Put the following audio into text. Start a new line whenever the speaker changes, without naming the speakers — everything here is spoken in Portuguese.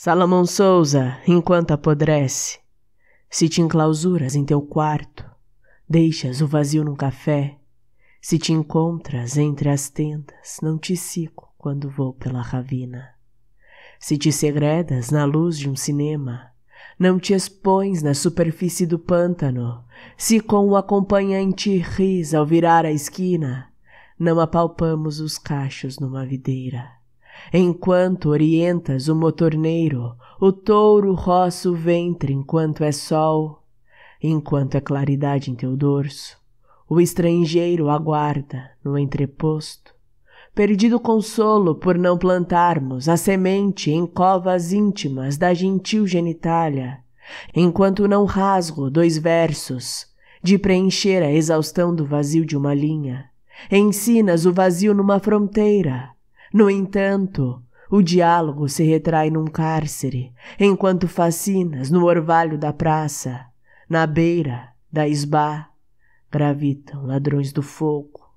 Salomão Souza, enquanto apodrece, se te enclausuras em teu quarto, deixas o vazio num café, se te encontras entre as tendas, não te sigo quando vou pela ravina. Se te segredas na luz de um cinema, não te expões na superfície do pântano, se com o acompanhante ris ao virar a esquina, não apalpamos os cachos numa videira. Enquanto orientas o motorneiro, o touro roça o ventre enquanto é sol, enquanto é claridade em teu dorso. O estrangeiro aguarda no entreposto, perdido consolo por não plantarmos a semente em covas íntimas da gentil genitália, enquanto não rasgo dois versos de preencher a exaustão do vazio de uma linha. Ensinas o vazio numa fronteira, no entanto, o diálogo se retrai num cárcere, enquanto fascinas no orvalho da praça, na beira da esbá, gravitam ladrões do fogo